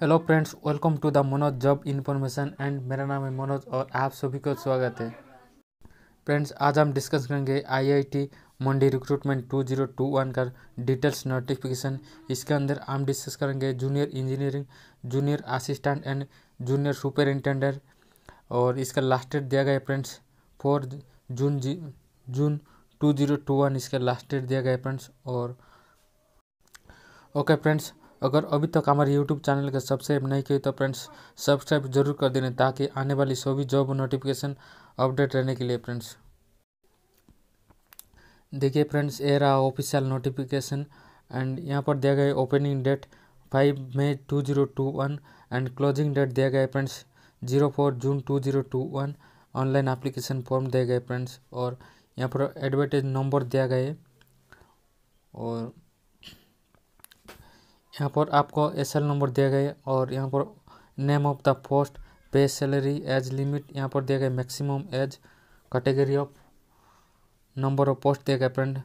hello friends welcome to the Manoj job information and मेरा नाम है मनोज और आप सभी को स्वागत है फ्रेंड्स आज हम डिस्कस करेंगे आईआईटी मंडी रिक्रूटमेंट 2021 का डिटेल्स नोटिफिकेशन इसके अंदर हम डिस्कस करेंगे junior engineering junior assistant and junior superintendent और इसका लास्ट डेट दिया गया है फ्रेंड्स फोर जून जी June two zero two one इसका लास्ट डेट दिया गया है फ्रेंड्स और ओके फ्रेंड्स अगर अभी तक हमारे यूट्यूब चैनल का सब्सक्राइब नहीं किए तो फ्रेंड्स सब्सक्राइब जरूर कर देने ताकि आने वाली सभी जॉब नोटिफिकेशन अपडेट रहने के लिए फ्रेंड्स देखिए फ्रेंड्स ये रहा ऑफिशियल नोटिफिकेशन एंड यहाँ पर दिया गया opening date five May two zero two one and closing date दिया गया है friends zero four June two zero two one online application form दिया गया है फ्रेंड्स और यहाँ पर एडवर्टाइज नंबर दिया गया है और यहाँ पर आपको एस नंबर दिया गया है और यहाँ पर name of the post pay salary age limit यहाँ पर दिया गया maximum age category of number of post दिया गया फ्रेंड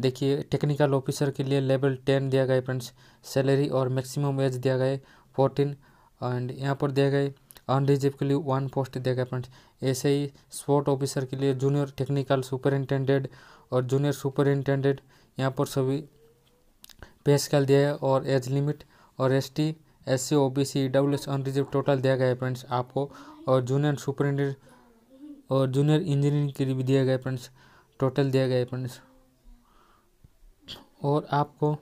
देखिए टेक्निकल ऑफिसर के लिए लेवल टेन दिया गया फ्रेंड्स सैलरी और मैक्सिमम एज दिया गया फोर्टीन एंड यहाँ पर दिया गया अनरिजर्व के लिए वन पोस्ट दिया गया फ्रेंड्स ऐसे ही स्पोर्ट ऑफिसर के लिए जूनियर टेक्निकल सुपरिंटेंडेंट और जूनियर सुपरिंटेंडेंट यहाँ पर सभी स्केल दिया है और एज लिमिट और S T S C O B C W S unreserve total दिया गया है फ्रेंड्स आपको और जूनियर सुपरिटेंडेंट और जूनियर इंजीनियरिंग के लिए भी दिया गया है फ्रेंड्स टोटल दिया गया है फ्रेंड्स और आपको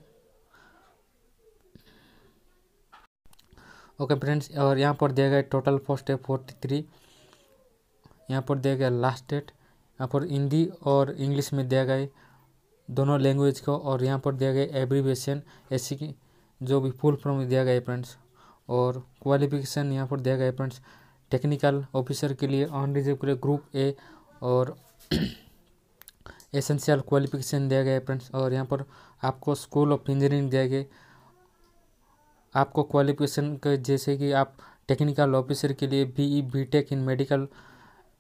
ओके फ्रेंड्स और यहाँ पर दिया गया total first date forty three यहाँ पर दिया गया लास्ट डेट यहाँ पर हिंदी और इंग्लिश में दिया गया दोनों लैंग्वेज को और यहाँ पर दिया गया एब्रीवेशन ऐसी की जो भी फुल फॉर्म दिया गया है फ्रेंड्स और क्वालिफिकेशन यहाँ पर दिया गया है फ्रेंड्स टेक्निकल ऑफिसर के लिए ऑन रिजर्व के लिए ग्रुप ए और एसेंशियल क्वालिफिकेशन दिया गया है फ्रेंड्स और यहाँ पर आपको स्कूल ऑफ इंजीनियरिंग दिया गया आपको क्वालिफिकेशन के जैसे कि आप टेक्निकल ऑफिसर के लिए B E B tech in medical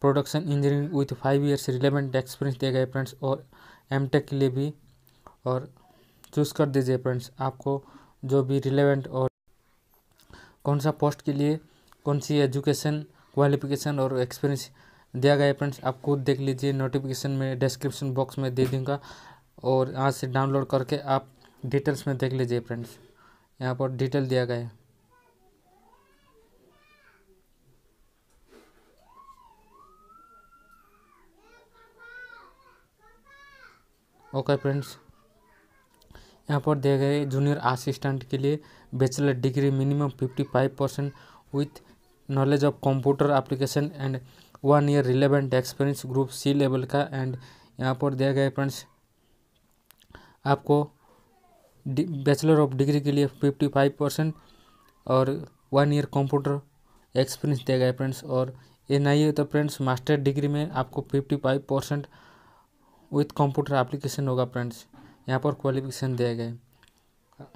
production engineering with five years relevant experience दिया गया है फ्रेंड्स और एम टेक के लिए भी और चूज़ कर दीजिए फ्रेंड्स आपको जो भी रिलेवेंट और कौन सा पोस्ट के लिए कौन सी एजुकेशन क्वालिफिकेशन और एक्सपीरियंस दिया गया है फ्रेंड्स आप खुद देख लीजिए नोटिफिकेशन में डिस्क्रिप्शन बॉक्स में दे दूँगा और यहाँ से डाउनलोड करके आप डिटेल्स में देख लीजिए फ्रेंड्स यहाँ पर डिटेल दिया गया है ओके फ्रेंड्स यहाँ पर गया गए जूनियर असिस्टेंट के लिए bachelor degree minimum fifty five percent with knowledge of computer application and one year relevant experience group C level का एंड यहाँ पर दिया गया फ्रेंड्स आपको बैचलर ऑफ डिग्री के लिए फिफ्टी फाइव परसेंट और वन ईयर कंप्यूटर एक्सपीरियंस दिया गया फ्रेंड्स और ये नहीं है तो फ्रेंड्स मास्टर डिग्री में आपको fifty five percent with computer application होगा फ्रेंड्स यहाँ पर क्वालिफिकेशन दिया गया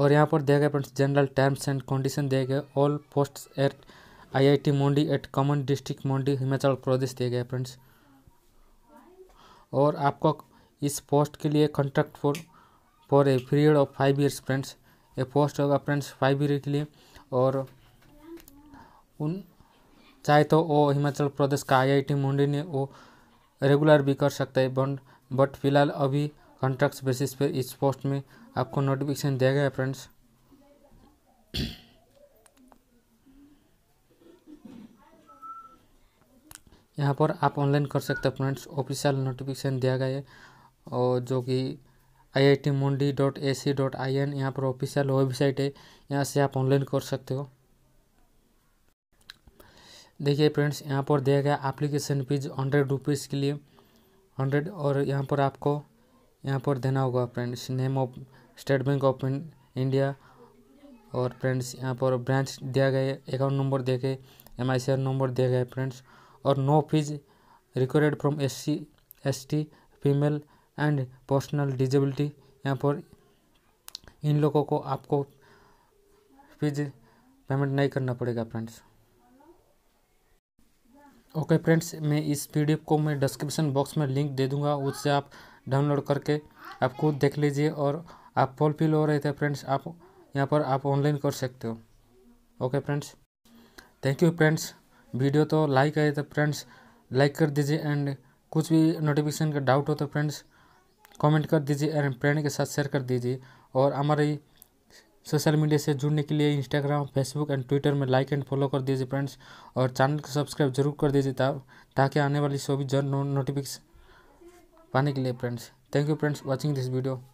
और यहाँ पर दिया गया friends general terms and condition दिया गया all post at IIT Mandi at common district Mandi Himachal Pradesh दिया गया फ्रेंड्स और आपको इस पोस्ट के लिए contract for for a period of five years friends ये पोस्ट होगा फ्रेंड्स फाइव ईयर के लिए और उन चाहे तो वो हिमाचल प्रदेश का आईआईटी मुंडी ने वो रेगुलर भी कर सकता है बट बट फिलहाल अभी कॉन्ट्रैक्ट बेसिस पर इस पोस्ट में आपको नोटिफिकेशन दिया गया है फ्रेंड्स यहाँ पर आप ऑनलाइन कर सकते हैं फ्रेंड्स ऑफिशियल नोटिफिकेशन दिया गया है और जो कि I I T Mandi dot A C dot I N यहाँ पर ऑफिशियल वेबसाइट है यहाँ से आप ऑनलाइन कर सकते हो देखिए फ्रेंड्स यहाँ पर दिया गया एप्लीकेशन फीस हंड्रेड रुपीज़ के लिए हंड्रेड और यहाँ पर आपको यहाँ पर देना होगा friends name of State Bank of India और फ्रेंड्स यहाँ पर ब्रांच दिया गया अकाउंट नंबर दिया गया एम नंबर दिया गया फ्रेंड्स और no fee required from S C S T female and personal disability यहाँ पर इन लोगों को आपको फीस पेमेंट नहीं करना पड़ेगा फ्रेंड्स ओके फ्रेंड्स मैं इस पी को मैं डिस्क्रिप्शन बॉक्स में लिंक दे दूंगा उससे आप डाउनलोड करके आप खुद देख लीजिए और आप फुलफिल हो रहे थे फ्रेंड्स आप यहाँ पर आप ऑनलाइन कर सकते हो okay friends thank you friends video तो लाइक आए तो फ्रेंड्स लाइक कर दीजिए एंड कुछ भी नोटिफिकेशन का डाउट हो तो फ्रेंड्स कमेंट कर दीजिए एंड फ्रेंड के साथ शेयर कर दीजिए और हमारी सोशल मीडिया से जुड़ने के लिए इंस्टाग्राम फेसबुक एंड ट्विटर में लाइक एंड फॉलो कर दीजिए फ्रेंड्स और चैनल को सब्सक्राइब जरूर कर दीजिए ताकि आने वाली सभी जन नोटिफिकेशन पाने के लिए friends thank you friends watching this video